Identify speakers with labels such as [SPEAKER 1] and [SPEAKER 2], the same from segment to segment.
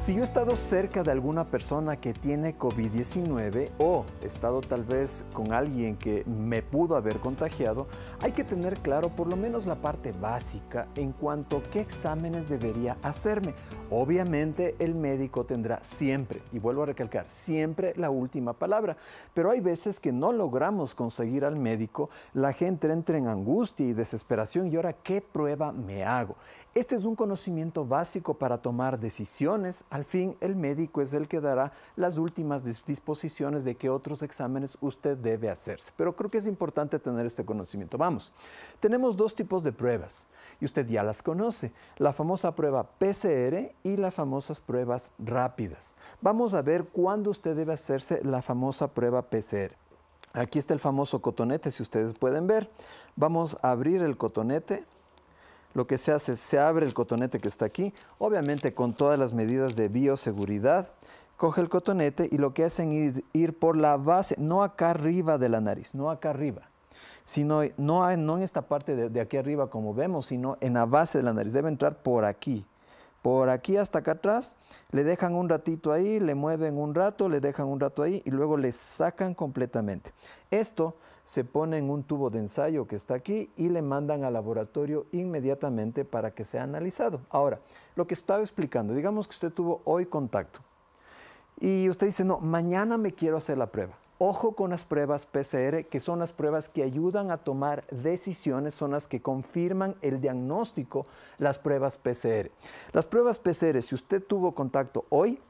[SPEAKER 1] Si yo he estado cerca de alguna persona que tiene COVID-19 o he estado tal vez con alguien que me pudo haber contagiado, hay que tener claro por lo menos la parte básica en cuanto a qué exámenes debería hacerme. Obviamente el médico tendrá siempre, y vuelvo a recalcar, siempre la última palabra, pero hay veces que no logramos conseguir al médico, la gente entra en angustia y desesperación y ahora qué prueba me hago. Este es un conocimiento básico para tomar decisiones al fin, el médico es el que dará las últimas disposiciones de qué otros exámenes usted debe hacerse. Pero creo que es importante tener este conocimiento. Vamos, tenemos dos tipos de pruebas y usted ya las conoce, la famosa prueba PCR y las famosas pruebas rápidas. Vamos a ver cuándo usted debe hacerse la famosa prueba PCR. Aquí está el famoso cotonete, si ustedes pueden ver. Vamos a abrir el cotonete lo que se hace es se abre el cotonete que está aquí, obviamente con todas las medidas de bioseguridad, coge el cotonete y lo que hacen es ir por la base, no acá arriba de la nariz, no acá arriba, sino no, en esta parte de aquí arriba como vemos, sino en la base de la nariz, debe entrar por aquí, por aquí hasta acá atrás, le dejan un ratito ahí, le mueven un rato, le dejan un rato ahí y luego le sacan completamente. Esto se pone en un tubo de ensayo que está aquí y le mandan al laboratorio inmediatamente para que sea analizado. Ahora, lo que estaba explicando, digamos que usted tuvo hoy contacto y usted dice, no, mañana me quiero hacer la prueba. Ojo con las pruebas PCR, que son las pruebas que ayudan a tomar decisiones, son las que confirman el diagnóstico, las pruebas PCR. Las pruebas PCR, si usted tuvo contacto hoy,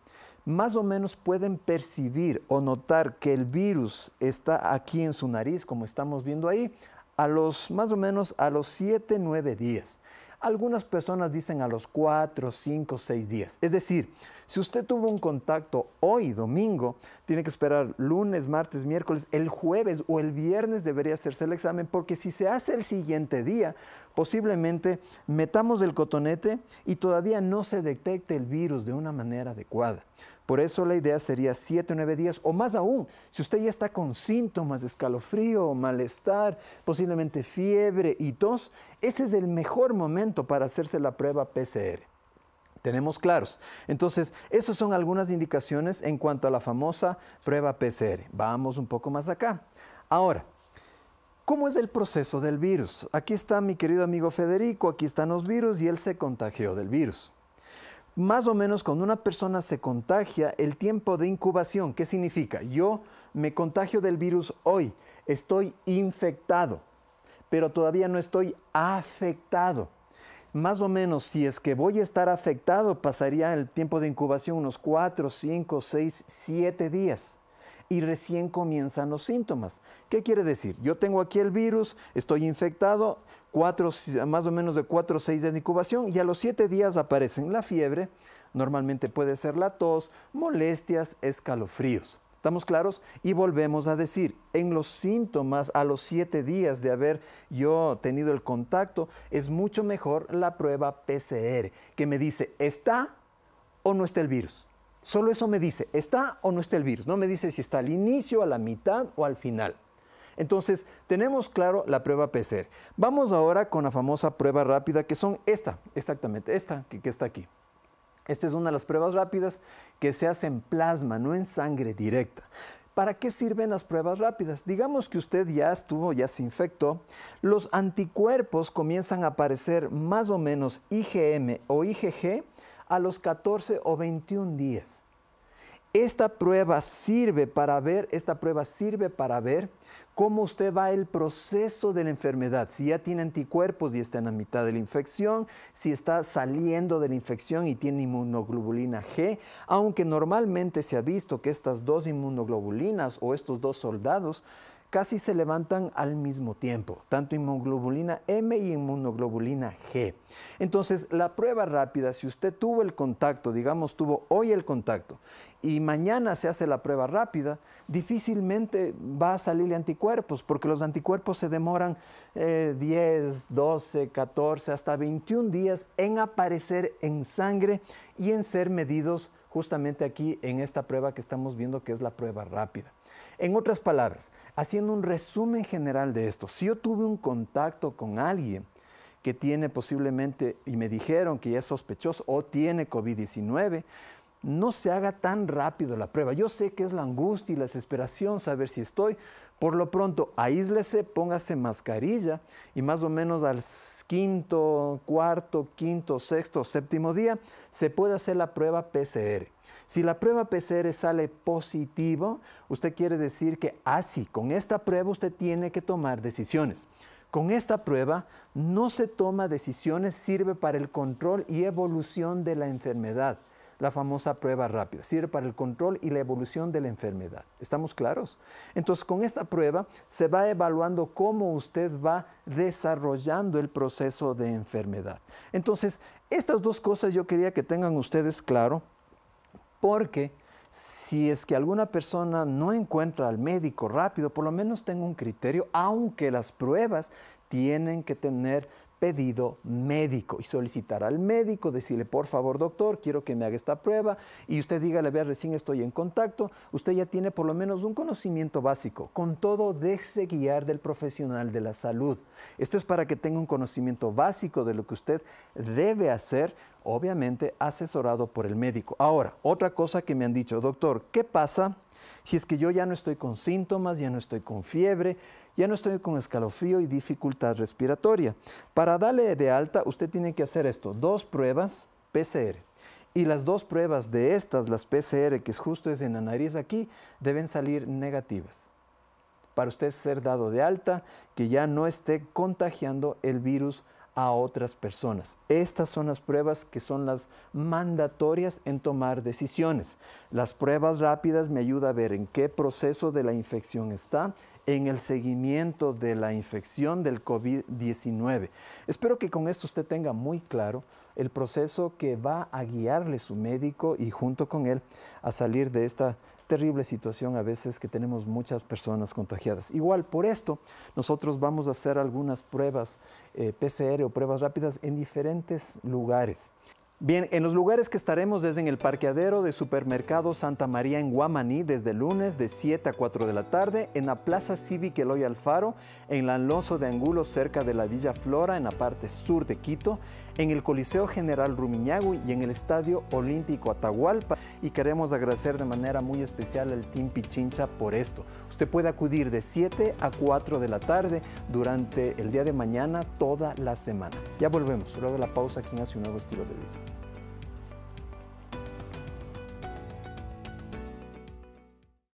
[SPEAKER 1] más o menos pueden percibir o notar que el virus está aquí en su nariz, como estamos viendo ahí, a los más o menos a los 7, 9 días. Algunas personas dicen a los 4, 5, seis días. Es decir, si usted tuvo un contacto hoy, domingo, tiene que esperar lunes, martes, miércoles, el jueves o el viernes debería hacerse el examen, porque si se hace el siguiente día, posiblemente metamos el cotonete y todavía no se detecte el virus de una manera adecuada. Por eso la idea sería 7 o 9 días, o más aún, si usted ya está con síntomas de escalofrío, malestar, posiblemente fiebre y tos, ese es el mejor momento para hacerse la prueba PCR. Tenemos claros. Entonces, esas son algunas indicaciones en cuanto a la famosa prueba PCR. Vamos un poco más acá. Ahora, ¿Cómo es el proceso del virus? Aquí está mi querido amigo Federico, aquí están los virus y él se contagió del virus más o menos cuando una persona se contagia, el tiempo de incubación, ¿qué significa? Yo me contagio del virus hoy, estoy infectado, pero todavía no estoy afectado. Más o menos, si es que voy a estar afectado, pasaría el tiempo de incubación unos 4, 5, 6, 7 días y recién comienzan los síntomas. ¿Qué quiere decir? Yo tengo aquí el virus, estoy infectado, cuatro, más o menos de 4 o 6 de incubación y a los 7 días aparecen la fiebre, normalmente puede ser la tos, molestias, escalofríos. ¿Estamos claros? Y volvemos a decir, en los síntomas a los 7 días de haber yo tenido el contacto, es mucho mejor la prueba PCR, que me dice, ¿está o no está el virus? Solo eso me dice, ¿está o no está el virus? No me dice si está al inicio, a la mitad o al final. Entonces, tenemos claro la prueba PCR. Vamos ahora con la famosa prueba rápida, que son esta, exactamente, esta que, está aquí. Esta es una de las pruebas rápidas que se hace en plasma, no en sangre directa. ¿Para qué sirven las pruebas rápidas? Digamos que usted ya estuvo, ya se infectó, los anticuerpos comienzan a aparecer más o menos IgM o IgG a los 14 o 21 días. Esta prueba sirve para ver, esta prueba sirve para ver cómo usted va el proceso de la enfermedad, si ya tiene anticuerpos y está en la mitad de la infección, si está saliendo de la infección y tiene inmunoglobulina G, aunque normalmente se ha visto que estas dos inmunoglobulinas o estos dos soldados casi se levantan al mismo tiempo, tanto inmunoglobulina M y inmunoglobulina G. Entonces, la prueba rápida, si usted tuvo el contacto, digamos, tuvo hoy el contacto y mañana se hace la prueba rápida, difícilmente va a salirle anticuerpos, porque los anticuerpos se demoran 10, 12, 14, hasta 21 días en aparecer en sangre y en ser medidos justamente aquí en esta prueba que estamos viendo que es la prueba rápida. En otras palabras, haciendo un resumen general de esto, si yo tuve un contacto con alguien que tiene posiblemente, y me dijeron que ya es sospechoso, o tiene COVID-19, no se haga tan rápido la prueba. Yo sé que es la angustia y la desesperación saber si estoy. Por lo pronto, aíslese, póngase mascarilla y más o menos al quinto, cuarto, quinto, sexto, séptimo día se puede hacer la prueba PCR. Si la prueba PCR sale positivo, usted quiere decir que así, ah, con esta prueba usted tiene que tomar decisiones. Con esta prueba no se toma decisiones, sirve para el control y evolución de la enfermedad la famosa prueba rápida. Sirve para el control y la evolución de la enfermedad. ¿Estamos claros? Entonces, con esta prueba se va evaluando cómo usted va desarrollando el proceso de enfermedad. Entonces, estas dos cosas yo quería que tengan ustedes claro porque si es que alguna persona no encuentra al médico rápido, por lo menos tenga un criterio, aunque las pruebas tienen que tener pedido médico y solicitar al médico, decirle, por favor, doctor, quiero que me haga esta prueba y usted dígale, vea, recién estoy en contacto, usted ya tiene por lo menos un conocimiento básico. Con todo, déjese guiar del profesional de la salud. Esto es para que tenga un conocimiento básico de lo que usted debe hacer, obviamente asesorado por el médico. Ahora, otra cosa que me han dicho, doctor, ¿qué pasa? Si es que yo ya no estoy con síntomas, ya no estoy con fiebre, ya no estoy con escalofrío y dificultad respiratoria. Para darle de alta, usted tiene que hacer esto, dos pruebas PCR. Y las dos pruebas de estas, las PCR, que es justo es en la nariz aquí, deben salir negativas. Para usted ser dado de alta, que ya no esté contagiando el virus otras personas. Estas son las pruebas que son las mandatorias en tomar decisiones. Las pruebas rápidas me ayudan a ver en qué proceso de la infección está, en el seguimiento de la infección del COVID-19. Espero que con esto usted tenga muy claro el proceso que va a guiarle su médico y junto con él a salir de esta terrible situación a veces que tenemos muchas personas contagiadas. Igual, por esto, nosotros vamos a hacer algunas pruebas eh, PCR o pruebas rápidas en diferentes lugares. Bien, en los lugares que estaremos es en el parqueadero de Supermercado Santa María en Guamaní desde lunes de 7 a 4 de la tarde, en la Plaza Cívica Eloy Alfaro, en la Alonso de Angulo cerca de la Villa Flora en la parte sur de Quito, en el Coliseo General Rumiñahui y en el Estadio Olímpico Atahualpa. Y queremos agradecer de manera muy especial al Team Pichincha por esto. Usted puede acudir de 7 a 4 de la tarde durante el día de mañana toda la semana. Ya volvemos, luego de la pausa aquí en Hace un Nuevo Estilo de Vida.